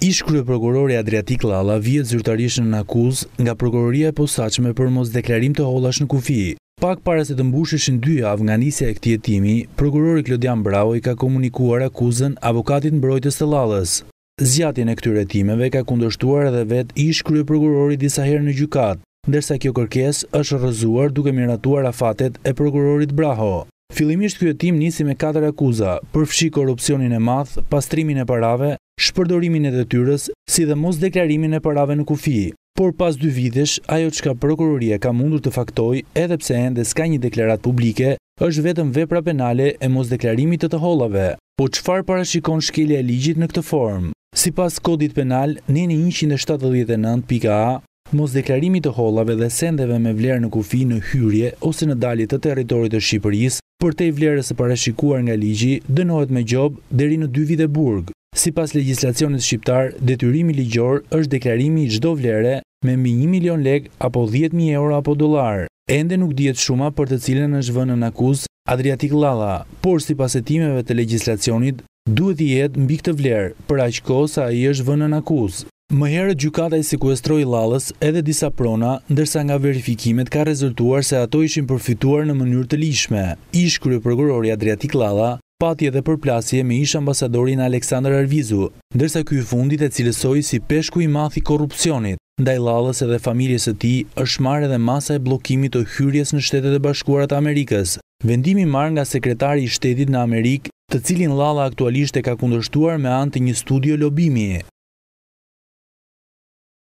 Ish prokurori Adriatik Lala vjet zyrtarishën në akuz nga prokuroria e posaqme për mos deklarim të holash në kufi. Pak pare se të mbushëshin dy avë nga nise e këti jetimi, prokurori Klodian Brau i ka komunikuar akuzën avokatit në brojtës të Lales. Zjatjen e këtyre timeve ka kundështuar edhe vet ish prokurori disa herë në gjukat, dërsa kjo kërkes është rëzuar duke miratuar afatet e prokurorit Braho. Filimisht kjo tim nisi me 4 akuza, përfshi korupcionin e math, pastrimin e parave, shpërdorimin e detyres, si dhe mos deklarimin e parave në kufi. Por pas dy vitesh, ajo që ka prokuroria ka mundur të faktoj, edhe pse ende s'ka një deklarat publike, është vetëm vepra penale e mos deklarimit të të holave. Po qëfar parashikon shkelja e ligjit në këtë formë? Si pas kodit penal, njeni 179.a, mos deklarimit të holave dhe sendeve me vlerë në kufi në hyrje ose në dalit të teritorit të Shqipëris, për te i vlerës e parashikuar nga ligji, dënohet me gjob deri në dy vide burg. Si pas legislacionit shqiptar, detyrimi ligjor është deklarimi i gjdo vlere me mbi 1 milion lek apo 10.000 euro apo dolar. Ende nuk djetë shuma për të cilën është vënë në akuz Adriatik Lala, por si pas e timeve të legislacionit, duhet i jetë mbi këtë vlerë, për aqko sa i është vënë në akuz. Më herë gjukata i sekuestroj lalës edhe disa prona, ndërsa nga verifikimet ka rezultuar se ato ishim përfituar në mënyrë të lishme. Ish kërë përgërori Adriatik Lala, pati edhe përplasje me ish ambasadorin Aleksandr Arvizu, ndërsa kuj fundit e cilësoj si peshku i mathi korupcionit, ndaj lalës edhe familjes e ti është marrë edhe masa e blokimit të hyrjes në shtetet e bashkuarat Amerikës. Vendimi marrë nga sekretari i shtetit në Amerikë, të cilin lala aktualisht e ka kundërshtuar me antë një studio lobimi.